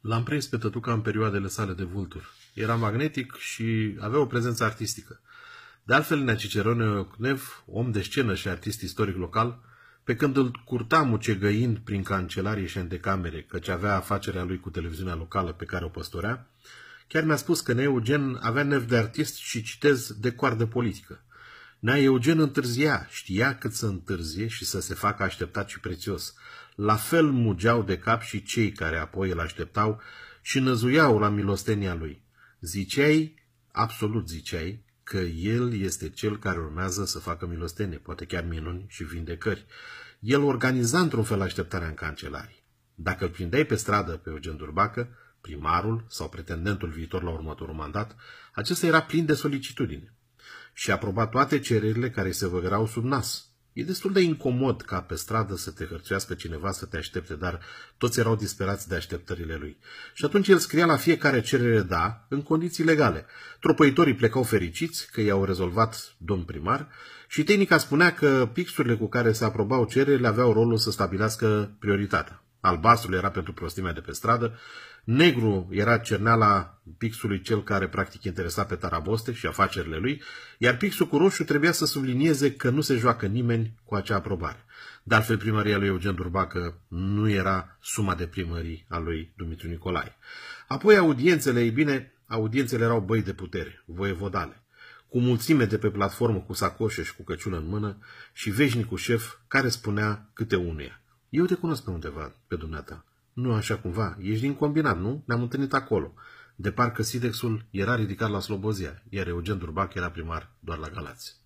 L-am prins pe tătuca în perioadele sale de vultur. Era magnetic și avea o prezență artistică. De altfel, Nea Cicerone Ocnev, om de scenă și artist istoric local, pe când îl curta mucegăind prin cancelarie și antecamere, căci avea afacerea lui cu televiziunea locală pe care o păstorea, chiar mi-a spus că Nea Eugen avea nerv de artist și citez de coardă politică. Nea Eugen întârzia, știa cât să întârzie și să se facă așteptat și prețios. La fel mugeau de cap și cei care apoi îl așteptau și năzuiau la milostenia lui. Ziceai, absolut ziceai, că el este cel care urmează să facă milostenie, poate chiar minuni și vindecări. El organiza într-un fel așteptarea în cancelarii. Dacă îl prindeai pe stradă pe Eugen Durbacă, primarul sau pretendentul viitor la următorul mandat, acesta era plin de solicitudine și aproba toate cererile care se văgărau sub nas, E destul de incomod ca pe stradă să te hărțuiască cineva să te aștepte, dar toți erau disperați de așteptările lui. Și atunci el scria la fiecare cerere da, în condiții legale. Tropăitorii plecau fericiți că i-au rezolvat domn primar și tehnica spunea că pixurile cu care se aprobau cererile aveau rolul să stabilească prioritatea albastrul era pentru prostimea de pe stradă, negru era cerneala pixului cel care practic interesa pe Taraboste și afacerile lui, iar pixul cu roșu trebuia să sublinieze că nu se joacă nimeni cu acea aprobare. De altfel, primăria lui Eugen Durbacă nu era suma de primării a lui Dumitru Nicolae. Apoi audiențele, ei bine, audiențele erau băi de putere, voievodale cu mulțime de pe platformă cu sacoșe și cu căciulă în mână și veșnicul șef care spunea câte unuia. Eu te cunosc pe undeva, pe dumneata. Nu așa cumva, ești din combinat, nu? Ne-am întâlnit acolo. De parcă Sidexul era ridicat la Slobozia, iar Eugen Durbac era primar doar la Galați.